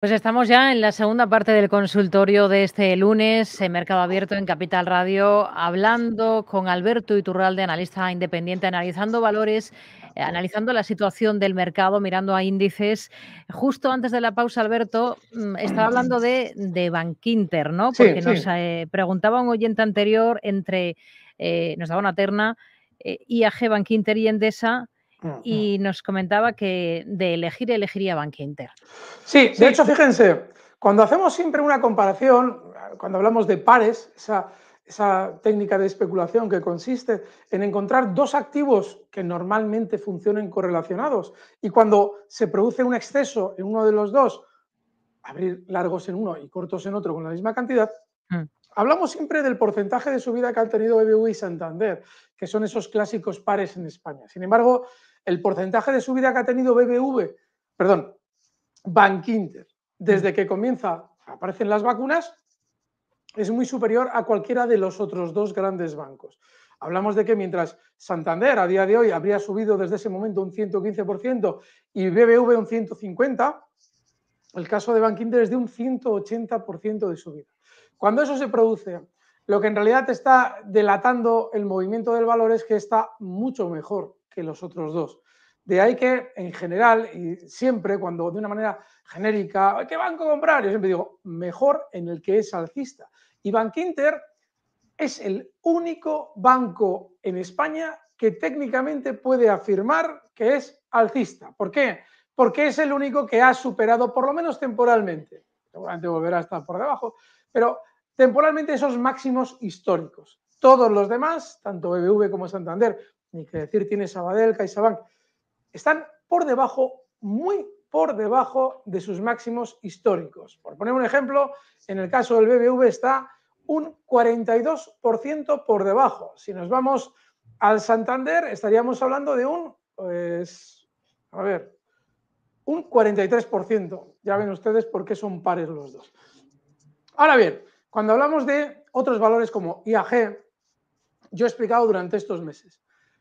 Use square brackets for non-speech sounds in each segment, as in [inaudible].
Pues estamos ya en la segunda parte del consultorio de este lunes en Mercado Abierto en Capital Radio, hablando con Alberto Iturralde, analista independiente, analizando valores, eh, analizando la situación del mercado, mirando a índices. Justo antes de la pausa, Alberto, mm, estaba hablando de, de Bankinter, ¿no? Porque nos eh, preguntaba un oyente anterior entre, eh, nos daba una terna, y IAG, Bankinter y Endesa y nos comentaba que de elegir elegiría Inter. Sí, de hecho, fíjense, cuando hacemos siempre una comparación, cuando hablamos de pares, esa, técnica de especulación que consiste en encontrar dos activos que normalmente funcionen correlacionados y cuando se produce un exceso en uno de los dos, abrir largos en uno y cortos en otro con la misma cantidad, mm. hablamos siempre del porcentaje de subida que han tenido BBV y Santander, que son esos clásicos pares en España. Sin embargo, el porcentaje de subida que ha tenido BBV, perdón, Bank Inter, desde mm. que comienza, aparecen las vacunas, es muy superior a cualquiera de los otros dos grandes bancos. Hablamos de que mientras Santander a día de hoy habría subido desde ese momento un 115% y BBV un 150%, el caso de Inter es de un 180% de subida. Cuando eso se produce, lo que en realidad está delatando el movimiento del valor es que está mucho mejor los otros dos. De ahí que, en general, y siempre cuando de una manera genérica, ¿qué banco comprar? Yo siempre digo, mejor en el que es alcista. Y Inter es el único banco en España que técnicamente puede afirmar que es alcista. ¿Por qué? Porque es el único que ha superado, por lo menos temporalmente, seguramente volverá a estar por debajo, pero temporalmente esos máximos históricos. Todos los demás, tanto BBV como Santander, ni que decir tiene Sabadell, CaixaBank, están por debajo, muy por debajo de sus máximos históricos. Por poner un ejemplo, en el caso del BBV está un 42% por debajo. Si nos vamos al Santander, estaríamos hablando de un, pues, a ver, un 43%. Ya ven ustedes por qué son pares los dos. Ahora bien, cuando hablamos de otros valores como IAG, yo he explicado durante estos meses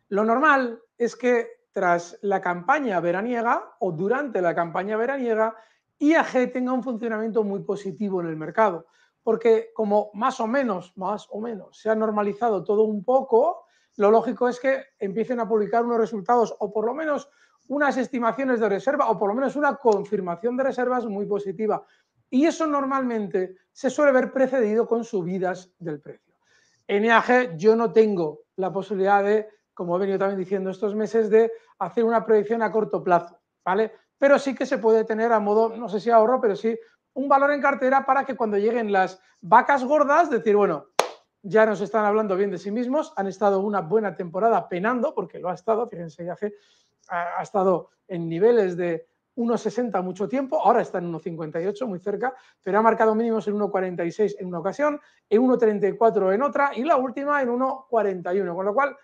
lo normal es que tras la campaña veraniega o durante la campaña veraniega, IAG tenga un funcionamiento muy positivo en el mercado, porque como más o menos, más o menos, se ha normalizado todo un poco, lo lógico es que empiecen a publicar unos resultados o por lo menos unas estimaciones de reserva o por lo menos una confirmación de reservas muy positiva. Y eso normalmente se suele ver precedido con subidas del precio. En IAG yo no tengo la posibilidad de como he venido también diciendo estos meses, de hacer una proyección a corto plazo, ¿vale? Pero sí que se puede tener a modo, no sé si ahorro, pero sí un valor en cartera para que cuando lleguen las vacas gordas, decir, bueno, ya nos están hablando bien de sí mismos, han estado una buena temporada penando, porque lo ha estado, fíjense, ya hace, ha, ha estado en niveles de 1,60 mucho tiempo, ahora está en 1,58, muy cerca, pero ha marcado mínimos en 1,46 en una ocasión, en 1,34 en otra y la última en 1,41, con lo cual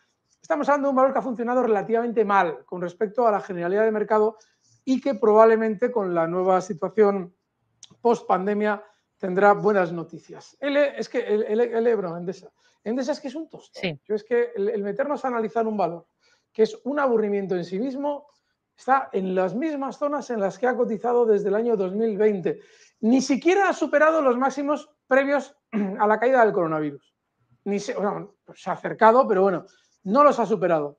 Estamos hablando de un valor que ha funcionado relativamente mal con respecto a la generalidad de mercado y que probablemente con la nueva situación post pandemia tendrá buenas noticias. es que, el, Ebro, Endesa. Endesa es que es un tostón. Yo es que el, meternos a analizar un valor que es un aburrimiento en sí mismo, está en las mismas zonas en las que ha cotizado desde el año 2020. Ni siquiera ha superado los máximos previos [clears throat] a la caída del coronavirus. Ni se ha acercado, pero bueno, no los ha superado.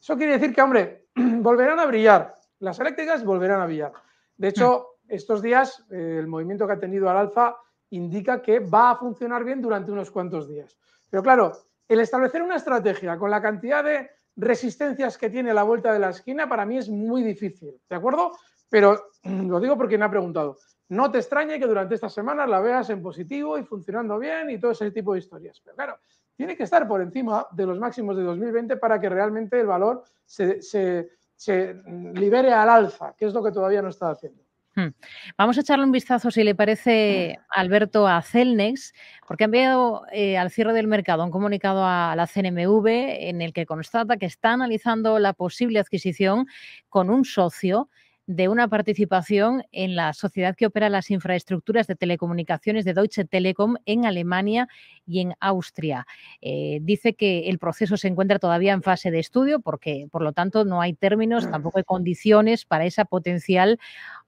Eso quiere decir que, hombre, [clears throat] volverán a brillar, las eléctricas volverán a brillar. De hecho, estos días eh, el movimiento que ha tenido al alfa indica que va a funcionar bien durante unos cuantos días. Pero claro, el establecer una estrategia con la cantidad de resistencias que tiene la vuelta de la esquina para mí es muy difícil, ¿de acuerdo? Pero [clears throat] lo digo porque me ha preguntado. No te extrañe que durante estas semanas la veas en positivo y funcionando bien y todo ese tipo de historias. Pero claro, tiene que estar por encima de los máximos de 2020 para que realmente el valor se, libere al alza, que es lo que todavía no está haciendo. Hmm. Vamos a echarle un vistazo, si le parece, hmm. Alberto, a Celnex, porque han enviado eh, al cierre del mercado un comunicado a la CNMV en el que constata que está analizando la posible adquisición con un socio de una participación en la sociedad que opera las infraestructuras de telecomunicaciones de Deutsche Telekom en Alemania y en Austria. Eh, dice que el proceso se encuentra todavía en fase de estudio porque, por lo tanto, no hay términos, mm. tampoco hay condiciones para esa potencial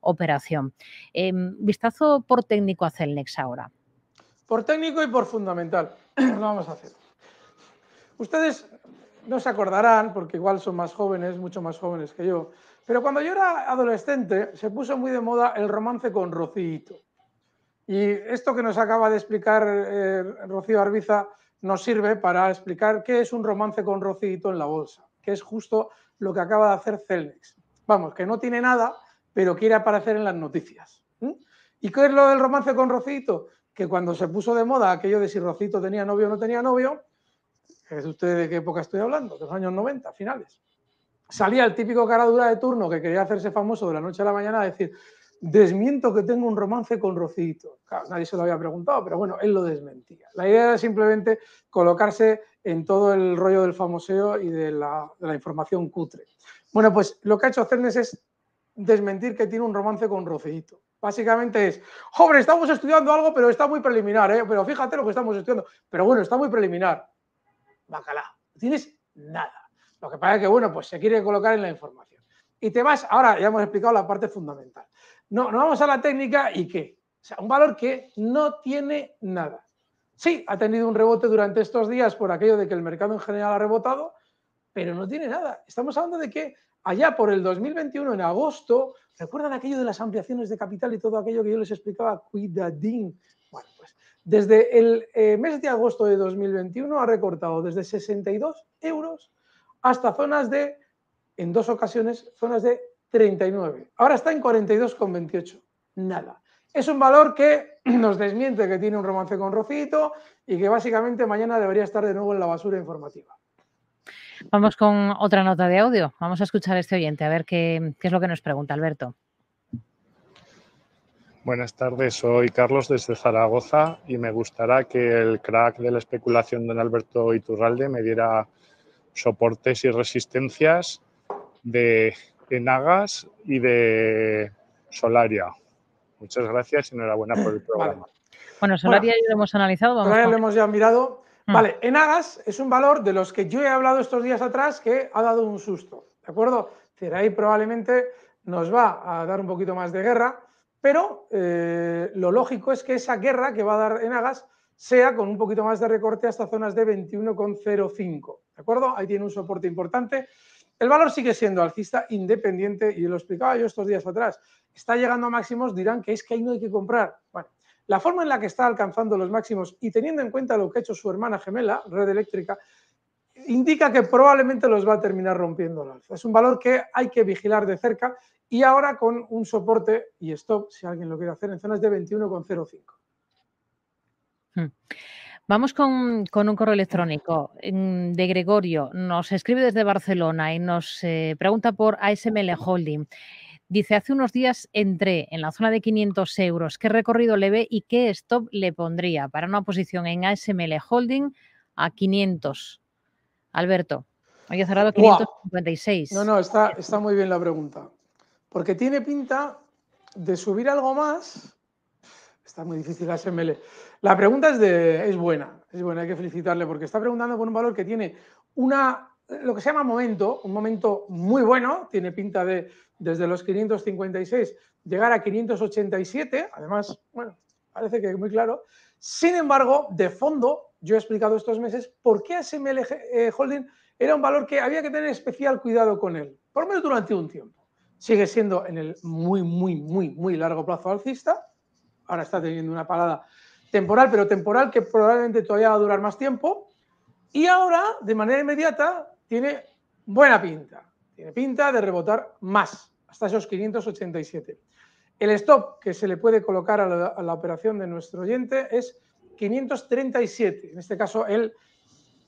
operación. Em, vistazo por técnico a Celnex ahora. Por técnico y por fundamental. [clears throat] Lo vamos a hacer. Ustedes no se acordarán, porque igual son más jóvenes, mucho más jóvenes que yo, pero cuando yo era adolescente se puso muy de moda el romance con Rocito. Y esto que nos acaba de explicar eh, Rocío Arbiza nos sirve para explicar qué es un romance con Rocito en la bolsa, que es justo lo que acaba de hacer Celnex. Vamos, que no tiene nada, pero quiere aparecer en las noticias. ¿Y qué es lo del romance con Rocito? Que cuando se puso de moda aquello de si Rocito tenía novio o no tenía novio, es usted de qué época estoy hablando, de los años 90, finales salía el típico cara dura de turno que quería hacerse famoso de la noche a la mañana a decir, desmiento que tengo un romance con Rocito. Claro, nadie se lo había preguntado, pero bueno, él lo desmentía. La idea era simplemente colocarse en todo el rollo del famoseo y de la, información cutre. Bueno, pues lo que ha hecho Cernes es desmentir que tiene un romance con Rocito. Básicamente es, joven, estamos estudiando algo, pero está muy preliminar, ¿eh? pero fíjate lo que estamos estudiando. Pero bueno, está muy preliminar. Bacalá, no tienes nada. Lo que pasa es que, bueno, pues se quiere colocar en la información. Y te vas, ahora ya hemos explicado la parte fundamental. No, no vamos a la técnica y qué. O sea, un valor que no tiene nada. Sí, ha tenido un rebote durante estos días por aquello de que el mercado en general ha rebotado, pero no tiene nada. Estamos hablando de que allá por el 2021, en agosto, ¿recuerdan aquello de las ampliaciones de capital y todo aquello que yo les explicaba? Cuidadín. Bueno, pues desde el eh, mes de agosto de 2021 ha recortado desde 62 euros hasta zonas de, en dos ocasiones, zonas de 39. Ahora está en 42,28. Nada. Es un valor que [clears throat] nos desmiente que tiene un romance con Rocito y que básicamente mañana debería estar de nuevo en la basura informativa. Vamos con otra nota de audio. Vamos a escuchar a este oyente a ver qué, qué es lo que nos pregunta Alberto. Buenas tardes, soy Carlos desde Zaragoza y me gustará que el crack de la especulación, don Alberto Iturralde, me diera soportes y resistencias de Enagas y de Solaria. Muchas gracias y enhorabuena por el [clears throat] programa. Bueno, Solaria ya lo hemos analizado. Solaria lo hemos ya mirado. Mm. Vale, Enagas es un valor de los que yo he hablado estos días atrás que ha dado un susto, ¿de acuerdo? ahí probablemente nos va a dar un poquito más de guerra, pero eh, lo lógico es que esa guerra que va a dar Enagas sea con un poquito más de recorte hasta zonas de 21,05. ¿De acuerdo? Ahí tiene un soporte importante. El valor sigue siendo alcista independiente y lo explicaba yo estos días atrás. Está llegando a máximos, dirán que es que ahí no hay que comprar. Bueno, la forma en la que está alcanzando los máximos y teniendo en cuenta lo que ha hecho su hermana gemela, Red Eléctrica, indica que probablemente los va a terminar rompiendo el alza. Es un valor que hay que vigilar de cerca y ahora con un soporte y stop, si alguien lo quiere hacer, en zonas de 21,05. Mm. Vamos con, un correo electrónico mm, de Gregorio. Nos escribe desde Barcelona y nos eh, pregunta por ASML Holding. Dice, hace unos días entré en la zona de 500 euros. ¿Qué recorrido le ve y qué stop le pondría para una posición en ASML Holding a 500? Alberto, hoy cerrado 556. No, no, está, está muy bien la pregunta. Porque tiene pinta de subir algo más. Está muy difícil ASML la pregunta es, de, buena, es buena, hay que felicitarle porque está preguntando por un valor que tiene una, lo que se llama momento, un momento muy bueno, tiene pinta de desde los 556 llegar a 587, además, bueno, parece que es muy claro. Sin embargo, de fondo, yo he explicado estos meses por qué SML eh, Holding era un valor que había que tener especial cuidado con él, por lo menos durante un tiempo. Sigue siendo en el muy, muy, muy, muy largo plazo alcista, ahora está teniendo una parada temporal, pero temporal que probablemente todavía va a durar más tiempo. Y ahora, de manera inmediata, tiene buena pinta. Tiene pinta de rebotar más, hasta esos 587. El stop que se le puede colocar a la, operación de nuestro oyente es 537. En este caso, él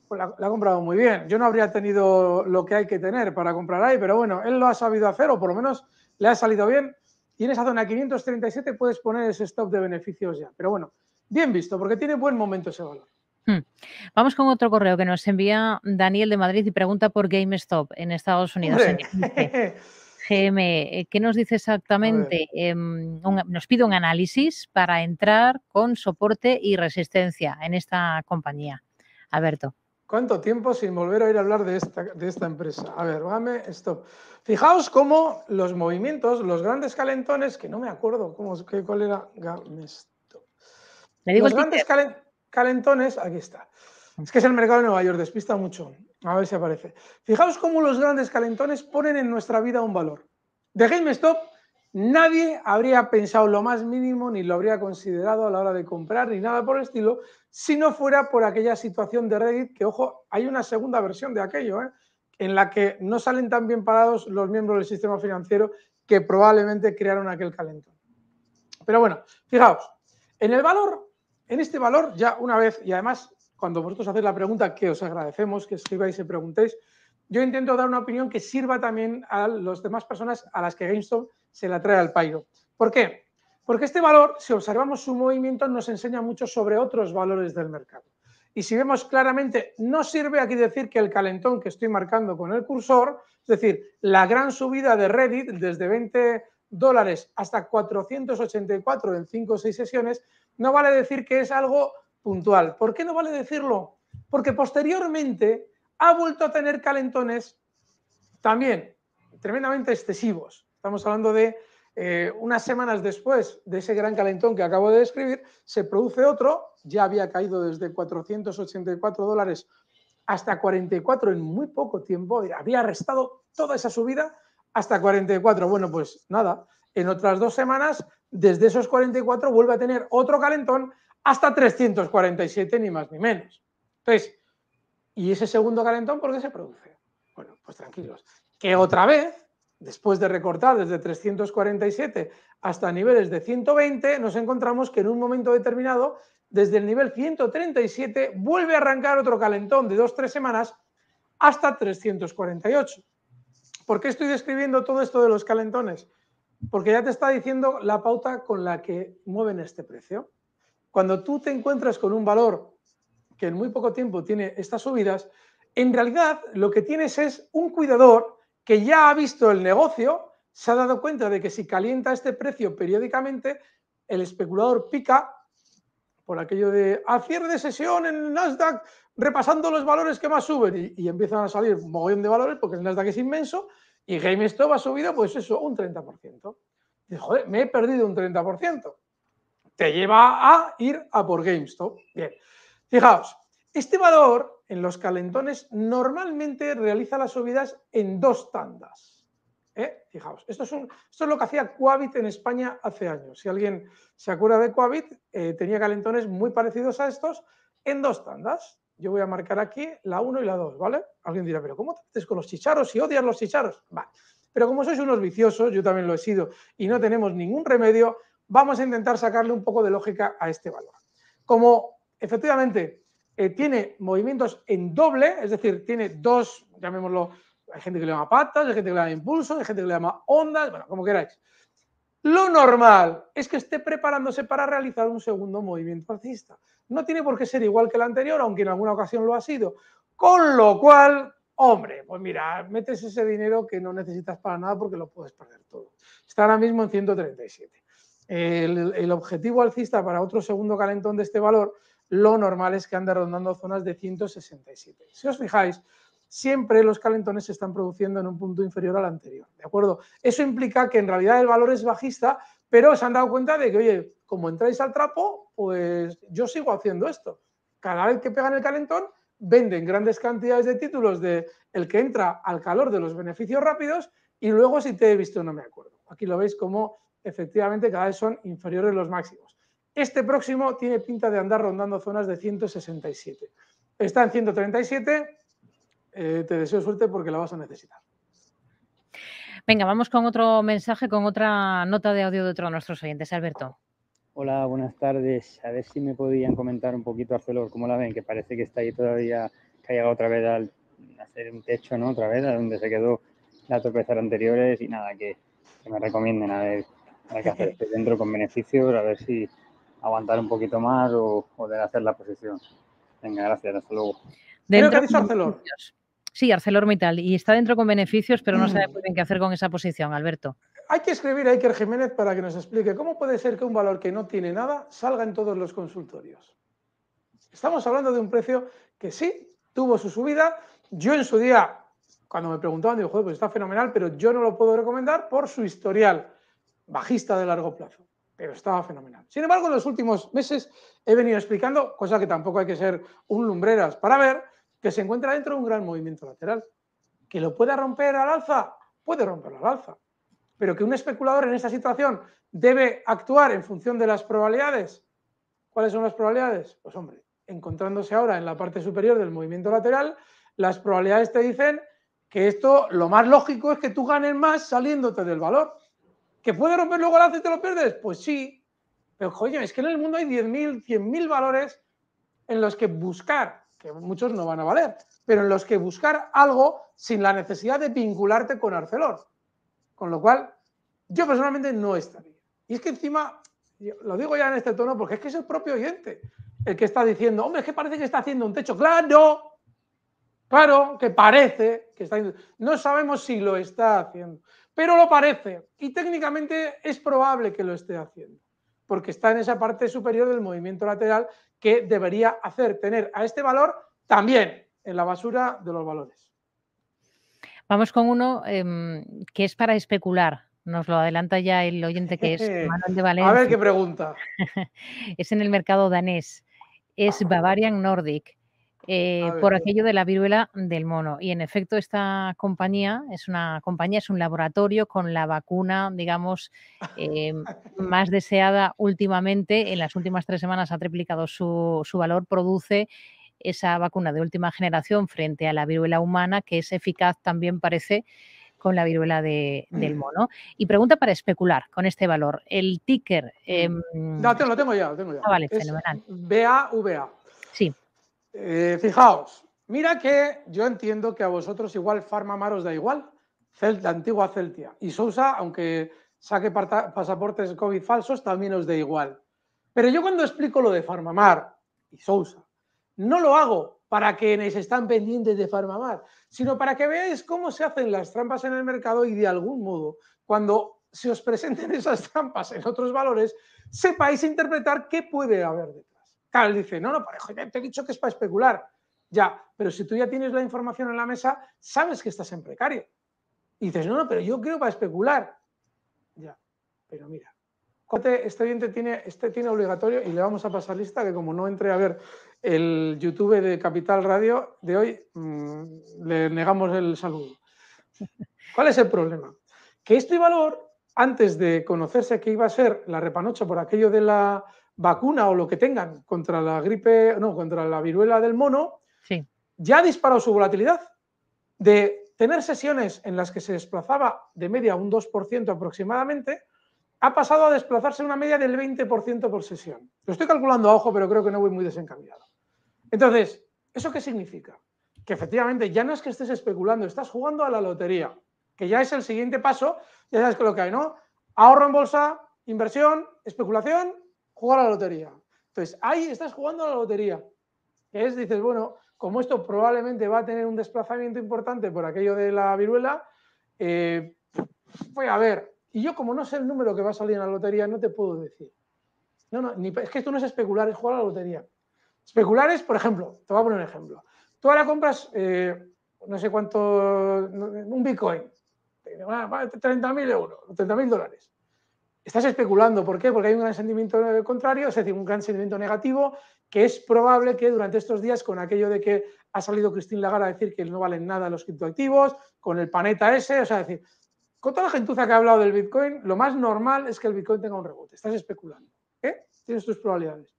pues, ha comprado muy bien. Yo no habría tenido lo que hay que tener para comprar ahí, pero bueno, él lo ha sabido hacer o por lo menos le ha salido bien. Y en esa zona 537 puedes poner ese stop de beneficios ya. Pero bueno, bien visto, porque tiene buen momento ese valor. Hmm. Vamos con otro correo que nos envía Daniel de Madrid y pregunta por GameStop en Estados Unidos. GM, eh, ¿qué nos dice exactamente? Em, nos pide un análisis para entrar con soporte y resistencia en esta compañía. Alberto. ¿Cuánto tiempo sin volver a ir a hablar de esta, empresa? A ver, GameStop. Fijaos cómo los movimientos, los grandes calentones, que no me acuerdo cuál era GameStop. Los grandes calentones, aquí está. Es que es el mercado de Nueva York, despista mucho. A ver si aparece. Fijaos cómo los grandes calentones ponen en nuestra vida un valor. De GameStop nadie habría pensado lo más mínimo ni lo habría considerado a la hora de comprar ni nada por el estilo si no fuera por aquella situación de Reddit que, ojo, hay una segunda versión de aquello, ¿eh? en la que no salen tan bien parados los miembros del sistema financiero que probablemente crearon aquel calentón. Pero bueno, fijaos, en el valor en este valor, ya una vez, y además, cuando vosotros hacéis la pregunta, que os agradecemos que escribáis y preguntéis, yo intento dar una opinión que sirva también a las demás personas a las que GameStop se la trae al pairo. ¿Por qué? Porque este valor, si observamos su movimiento, nos enseña mucho sobre otros valores del mercado. Y si vemos claramente, no sirve aquí decir que el calentón que estoy marcando con el cursor, es decir, la gran subida de Reddit desde 20 dólares hasta 484 en 5 o 6 sesiones, no vale decir que es algo puntual. ¿Por qué no vale decirlo? Porque posteriormente ha vuelto a tener calentones también tremendamente excesivos. Estamos hablando de eh, unas semanas después de ese gran calentón que acabo de describir, se produce otro, ya había caído desde 484 dólares hasta 44 en muy poco tiempo, había restado toda esa subida hasta 44. Bueno, pues nada, en otras dos semanas, desde esos 44 vuelve a tener otro calentón hasta 347, ni más ni menos. Entonces, ¿y ese segundo calentón por qué se produce? Bueno, pues tranquilos, que otra vez, después de recortar desde 347 hasta niveles de 120, nos encontramos que en un momento determinado, desde el nivel 137, vuelve a arrancar otro calentón de dos tres semanas hasta 348. ¿Por qué estoy describiendo todo esto de los calentones? Porque ya te está diciendo la pauta con la que mueven este precio. Cuando tú te encuentras con un valor que en muy poco tiempo tiene estas subidas, en realidad lo que tienes es un cuidador que ya ha visto el negocio, se ha dado cuenta de que si calienta este precio periódicamente, el especulador pica por aquello de a ah, cierre de sesión en Nasdaq repasando los valores que más suben y, empiezan a salir un mogollón de valores porque el Nasdaq es inmenso y GameStop ha subido, pues eso, un 30%. joder, me he perdido un 30%. Te lleva a ir a por GameStop. Bien, fijaos, este valor en los calentones normalmente realiza las subidas en dos tandas. ¿eh? Fijaos, esto es, esto es, lo que hacía Coavit en España hace años. Si alguien se acuerda de Coavit, eh, tenía calentones muy parecidos a estos en dos tandas yo voy a marcar aquí la 1 y la 2, ¿vale? Alguien dirá, pero ¿cómo te metes con los chicharos y odias los chicharos? Vale. Pero como sois unos viciosos, yo también lo he sido, y no tenemos ningún remedio, vamos a intentar sacarle un poco de lógica a este valor. Como efectivamente eh, tiene movimientos en doble, es decir, tiene dos, llamémoslo, hay gente que le llama patas, hay gente que le llama impulso, hay gente que le llama ondas, bueno, como queráis. Lo normal es que esté preparándose para realizar un segundo movimiento alcista. No tiene por qué ser igual que el anterior, aunque en alguna ocasión lo ha sido. Con lo cual, hombre, pues mira, metes ese dinero que no necesitas para nada porque lo puedes perder todo. Está ahora mismo en 137. El, objetivo alcista para otro segundo calentón de este valor, lo normal es que ande rondando zonas de 167. Si os fijáis, siempre los calentones se están produciendo en un punto inferior al anterior. ¿De acuerdo? Eso implica que en realidad el valor es bajista, pero se han dado cuenta de que, oye, como entráis al trapo, pues yo sigo haciendo esto. Cada vez que pegan el calentón, venden grandes cantidades de títulos de el que entra al calor de los beneficios rápidos y luego si te he visto no me acuerdo. Aquí lo veis como efectivamente cada vez son inferiores los máximos. Este próximo tiene pinta de andar rondando zonas de 167. Está en 137, eh, te deseo suerte porque la vas a necesitar. Venga, vamos con otro mensaje, con otra nota de audio de otro de nuestros oyentes. Alberto. Hola, buenas tardes. A ver si me podían comentar un poquito Arcelor, cómo la ven, que parece que está ahí todavía, que ha llegado otra vez al hacer un techo, ¿no? Otra vez, a donde se quedó la tropezar anteriores y nada, que, me recomienden a ver hay que hacer este dentro con beneficios, a ver si aguantar un poquito más o, poder hacer la posición. Venga, gracias, hasta luego. Dentro Creo que Sí, ArcelorMittal. Y está dentro con beneficios, pero no se sabe mm. qué hacer con esa posición, Alberto. Hay que escribir a Iker Jiménez para que nos explique cómo puede ser que un valor que no tiene nada salga en todos los consultorios. Estamos hablando de un precio que sí tuvo su subida. Yo en su día, cuando me preguntaban, digo, joder, pues está fenomenal, pero yo no lo puedo recomendar por su historial bajista de largo plazo. Pero estaba fenomenal. Sin embargo, en los últimos meses he venido explicando, cosa que tampoco hay que ser un lumbreras para ver, que se encuentra dentro de un gran movimiento lateral. Que lo pueda romper al alza, puede romper al alza. Pero que un especulador en esta situación debe actuar en función de las probabilidades. ¿Cuáles son las probabilidades? Pues hombre, encontrándose ahora en la parte superior del movimiento lateral, las probabilidades te dicen que esto lo más lógico es que tú ganes más saliéndote del valor. ¿Que puede romper luego al alza y te lo pierdes? Pues sí. Pero, coño, es que en el mundo hay 10.000, 100.000 valores en los que buscar que muchos no van a valer, pero en los que buscar algo sin la necesidad de vincularte con Arcelor. Con lo cual, yo personalmente no estaría. Y es que encima, lo digo ya en este tono porque es que es el propio oyente el que está diciendo, hombre, es que parece que está haciendo un techo. Claro, claro, que parece que está haciendo. No sabemos si lo está haciendo, pero lo parece. Y técnicamente es probable que lo esté haciendo, porque está en esa parte superior del movimiento lateral que debería hacer tener a este valor también en la basura de los valores. Vamos con uno em, que es para especular. Nos lo adelanta ya el oyente que es [laughs] Manuel de Valencia. A ver qué pregunta. [laughs] es en el mercado danés. Es Bavarian Nordic. Eh, por aquello de la viruela del mono. Y en efecto, esta compañía es una compañía, es un laboratorio con la vacuna, digamos, eh, más [laughs] deseada últimamente. En las últimas tres semanas ha triplicado su, valor, produce esa vacuna de última generación frente a la viruela humana, que es eficaz también parece con la viruela del mm. mono. Y pregunta para especular con este valor. El ticker... Mm. Em, no, lo tengo ya, lo tengo ya. Ah, vale, fenomenal. BAVA. Eh, fijaos, mira que yo entiendo que a vosotros igual Farmamar os da igual, la antigua Celtia. Y Sousa, aunque saque pasaportes COVID falsos, también os da igual. Pero yo cuando explico lo de Farmamar y Sousa, no lo hago para quienes están pendientes de Farmamar, sino para que veáis cómo se hacen las trampas en el mercado y de algún modo, cuando se os presenten esas trampas en otros valores, sepáis interpretar qué puede haber de Claro, dice, no, no, parejo, te he dicho que es para especular. Ya, pero si tú ya tienes la información en la mesa, sabes que estás en precario. Y dices, no, no, pero yo creo para especular. Ya, pero mira, este oyente tiene, este tiene obligatorio y le vamos a pasar lista que como no entré a ver el YouTube de Capital Radio de hoy, mm, le negamos el saludo. ¿Cuál es el problema? Que este valor, antes de conocerse que iba a ser la repanocha por aquello de la vacuna o lo que tengan contra la gripe, no, contra la viruela del mono, ya ha disparado su volatilidad. De tener sesiones en las que se desplazaba de media un 2% aproximadamente, ha pasado a desplazarse una media del 20% por sesión. Lo estoy calculando a ojo, pero creo que no voy muy desencaminado. Entonces, ¿eso qué significa? Que efectivamente ya no es que estés especulando, estás jugando a la lotería, que ya es el siguiente paso, ya sabes lo que hay, ¿no? Ahorro en bolsa, inversión, especulación jugar a la lotería. Entonces, ahí estás jugando a la lotería. es, dices, bueno, como esto probablemente va a tener un desplazamiento importante por aquello de la viruela, eh, voy a ver. Y yo, como no sé el número que va a salir en la lotería, no te puedo decir. No, no, es que esto no es especular, es jugar a la lotería. Especular es, por ejemplo, te voy a poner un ejemplo. Tú ahora compras, eh, no sé cuánto, un Bitcoin, 30.000 ah, euros, 30.000 dólares estás especulando. ¿Por qué? Porque hay un gran sentimiento contrario, es decir, un gran sentimiento negativo, que es probable que durante estos días, con aquello de que ha salido Cristín Lagarde a decir que no valen nada los criptoactivos, con el paneta ese, o sea, decir, con toda la gentuza que ha hablado del Bitcoin, lo más normal es que el Bitcoin tenga un rebote. Estás especulando. ¿eh? Tienes tus probabilidades.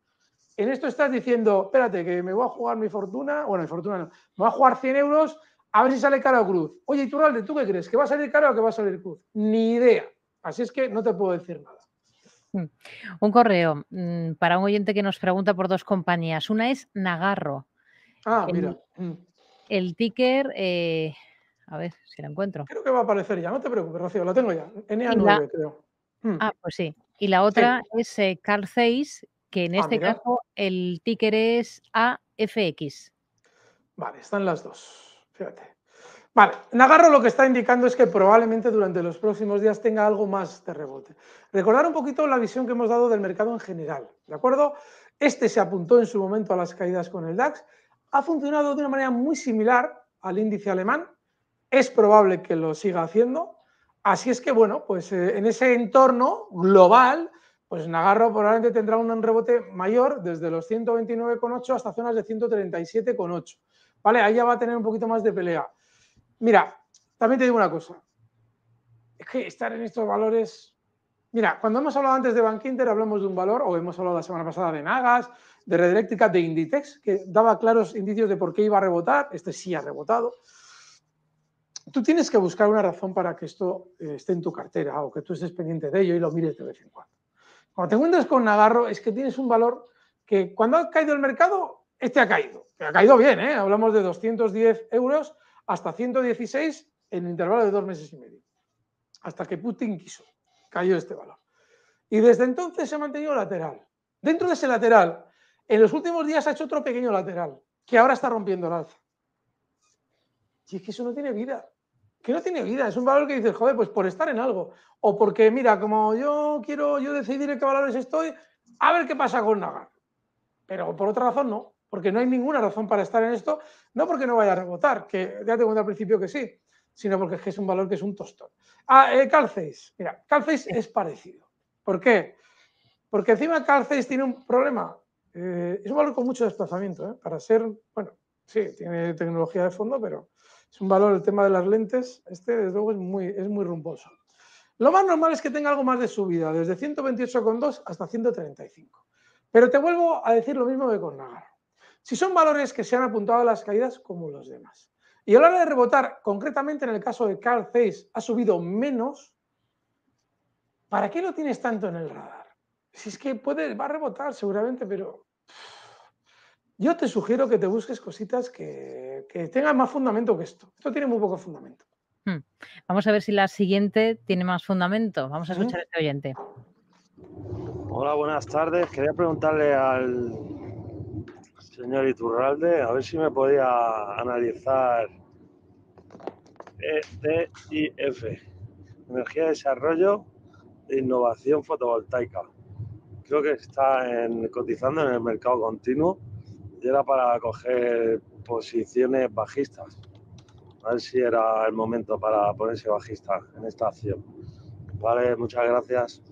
En esto estás diciendo, espérate, que me voy a jugar mi fortuna, bueno, mi fortuna no, me voy a jugar 100 euros, a ver si sale cara o cruz. Oye, Iturralde, ¿tú qué crees? ¿Que va a salir cara o que va a salir cruz? Ni idea. Así es que no te puedo decir nada. Mm. Un correo mm, para un oyente que nos pregunta por dos compañías. Una es Nagarro. Ah, mira. Mm. El ticker, eh, a ver si la encuentro. Creo que va a aparecer ya, no te preocupes, Rocío, la tengo ya. NA9, creo. Ah, pues sí. Y la otra es eh, Carl que en ah, este caso el ticker es AFX. Vale, están las dos. Fíjate. Vale, Nagarro lo que está indicando es que probablemente durante los próximos días tenga algo más de rebote. Recordar un poquito la visión que hemos dado del mercado en general, ¿de acuerdo? Este se apuntó en su momento a las caídas con el DAX, ha funcionado de una manera muy similar al índice alemán, es probable que lo siga haciendo, así es que bueno, pues eh, en ese entorno global, pues Nagarro probablemente tendrá un rebote mayor desde los 129,8 hasta zonas de 137,8, ¿vale? Ahí ya va a tener un poquito más de pelea. Mira, también te digo una cosa. Es que estar en estos valores. Mira, cuando hemos hablado antes de Bank hablamos de un valor, o hemos hablado la semana pasada de Nagas, de Red Eléctrica, de Inditex, que daba claros indicios de por qué iba a rebotar. Este sí ha rebotado. Tú tienes que buscar una razón para que esto eh, esté en tu cartera o que tú estés pendiente de ello y lo mires de vez en cuando. Cuando te encuentras con Nagarro, es que tienes un valor que cuando ha caído el mercado, este ha caído. ha caído bien, ¿eh? hablamos de 210 euros hasta 116 en el intervalo de dos meses y medio, hasta que Putin quiso, cayó este valor. Y desde entonces se ha mantenido lateral. Dentro de ese lateral, en los últimos días ha hecho otro pequeño lateral, que ahora está rompiendo el alza. Y es que eso no tiene vida. Que no tiene vida. Es un valor que dices, joder, pues por estar en algo. O porque, mira, como yo quiero yo decidir en qué valores estoy, a ver qué pasa con Nagar. Pero por otra razón no porque no hay ninguna razón para estar en esto, no porque no vaya a rebotar, que ya te conté al principio que sí, sino porque es que es un valor que es un tostón. Ah, eh, Calceis, mira, Calceis es parecido. ¿Por qué? Porque encima Calceis tiene un problema. Eh, es un valor con mucho desplazamiento, eh, para ser, bueno, sí, tiene tecnología de fondo, pero es un valor, el tema de las lentes, este desde luego es muy, es muy rumboso. Lo más normal es que tenga algo más de subida, desde 128,2 hasta 135. Pero te vuelvo a decir lo mismo que con Nagar si son valores que se han apuntado a las caídas como los demás. Y a la hora de rebotar, concretamente en el caso de Carl Zeiss, ha subido menos, ¿para qué lo tienes tanto en el radar? Si es que puede, va a rebotar seguramente, pero yo te sugiero que te busques cositas que, tengan más fundamento que esto. Esto tiene muy poco fundamento. Hmm. Vamos a ver si la siguiente tiene más fundamento. Vamos a escuchar a este oyente. Hola, buenas tardes. Quería preguntarle al señor Iturralde, a ver si me podía analizar EDIF, Energía de Desarrollo e Innovación Fotovoltaica. Creo que está en, cotizando en el mercado continuo y era para coger posiciones bajistas. A ver si era el momento para ponerse bajista en esta acción. Vale, muchas gracias.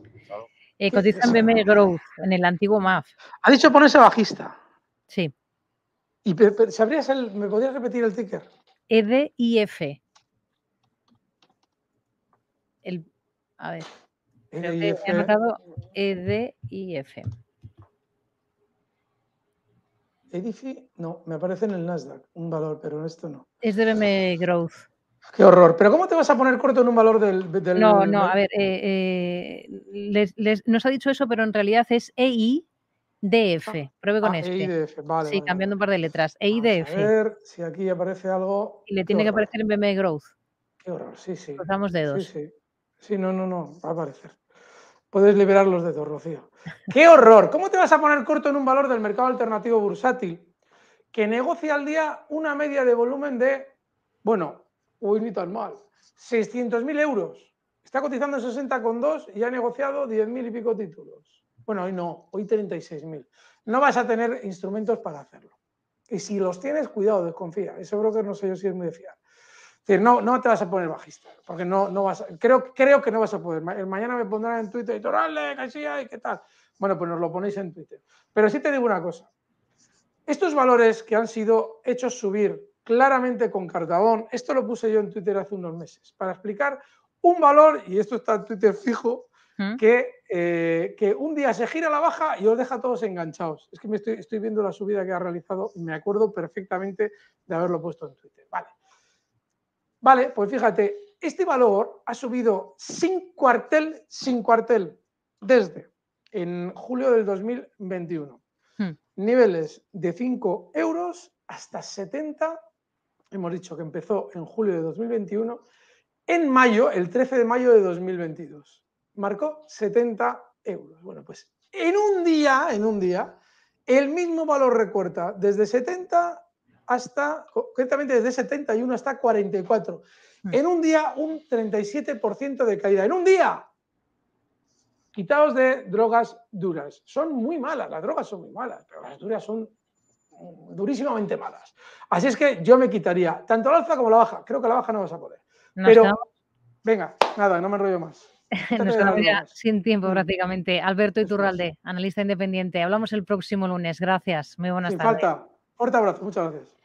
Eh, Cotiza en Growth en el antiguo MAF. Ha dicho ponerse bajista. Sí. ¿Y sabrías el, me podrías repetir el ticker? EDIF. a ver. EDIF. EDIF. Edifi, no, me aparece en el Nasdaq, un valor, pero en esto no. Es de BM Growth. Qué horror. ¿Pero cómo te vas a poner corto en un valor del... no, no, a ver, eh, eh, nos ha dicho eso, pero en realidad es EI, DF, ah, pruebe con ah, este. EIDF, vale. Sí, cambiando un par de letras. EIDF. a e ver si aquí aparece algo. Y le tiene que aparecer en BME Growth. Qué horror, sí, sí. Cruzamos dedos. Sí, sí. Sí, no, no, no, va a aparecer. Puedes liberar los dedos, Rocío. ¡Qué horror! ¿Cómo te vas a poner corto en un valor del mercado alternativo bursátil que negocia al día una media de volumen de, bueno, uy, ni tan mal, 600.000 euros? Está cotizando en 60,2 y ha negociado 10.000 y pico títulos. Bueno, hoy no, hoy 36.000. No vas a tener instrumentos para hacerlo. Y si los tienes, cuidado, desconfía. Ese broker no sé yo si es muy de fiar. no, no te vas a poner bajista, porque no, no vas a, creo, creo que no vas a poder. mañana me pondrán en Twitter y ¡Torale, Casilla, y qué tal! Bueno, pues nos lo ponéis en Twitter. Pero sí te digo una cosa. Estos valores que han sido hechos subir claramente con Cartabón, esto lo puse yo en Twitter hace unos meses, para explicar un valor, y esto está en Twitter fijo, eh, que, un día se gira la baja y os deja todos enganchados. Es que me estoy, viendo la subida que ha realizado y me acuerdo perfectamente de haberlo puesto en Twitter. Vale. Vale, pues fíjate, este valor ha subido sin cuartel, sin cuartel, desde en julio del 2021. Hmm. Niveles de 5 euros hasta 70, hemos dicho que empezó en julio de 2021, en mayo, el 13 de mayo de 2022 marcó 70 euros. Bueno, pues en un día, en un día, el mismo valor recuerda desde 70 hasta, concretamente desde 71 hasta 44. Hmm. En un día, un 37% de caída. En un día. Quitaos de drogas duras. Son muy malas, las drogas son muy malas, pero las duras son durísimamente malas. Así es que yo me quitaría tanto la alza como la baja. Creo que la baja no vas a poder. pero, venga, nada, no me enrollo más. [laughs] Nos sin tiempo mm. prácticamente. Alberto Iturralde, analista independiente. Hablamos el próximo lunes. Gracias. Muy buenas Sin tardes. Falta. Fuerte abrazo. Muchas gracias.